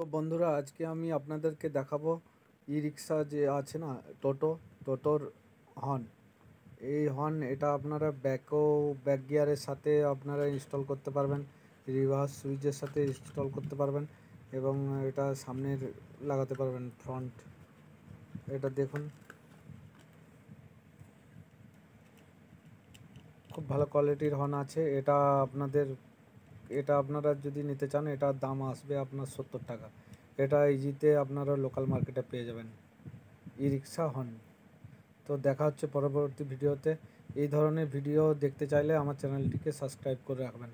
তো বন্ধুরা আজকে আমি আপনাদেরকে দেখাবো ই রিক্সা যে আছে না টোটো টোটোর হর্ন এই হর্ন এটা আপনারা ব্যাকও ব্যাক গিয়ারের সাথে আপনারা ইনস্টল করতে পারবেন রিভার্স সুইচের সাথে ইনস্টল করতে পারবেন এবং এটা সামনের লাগাতে পারবেন ফ্রন্ট এটা দেখুন খুব ভালো কোয়ালিটির হর্ন আছে এটা আপনাদের এটা আপনারা যদি নিতে চান এটার দাম আসবে আপনার সত্তর টাকা এটা ইজিতে আপনারা লোকাল মার্কেটে পেয়ে যাবেন ই রিক্সা হন তো দেখা হচ্ছে পরবর্তী ভিডিওতে এই ধরনের ভিডিও দেখতে চাইলে আমার চ্যানেলটিকে সাবস্ক্রাইব করে রাখবেন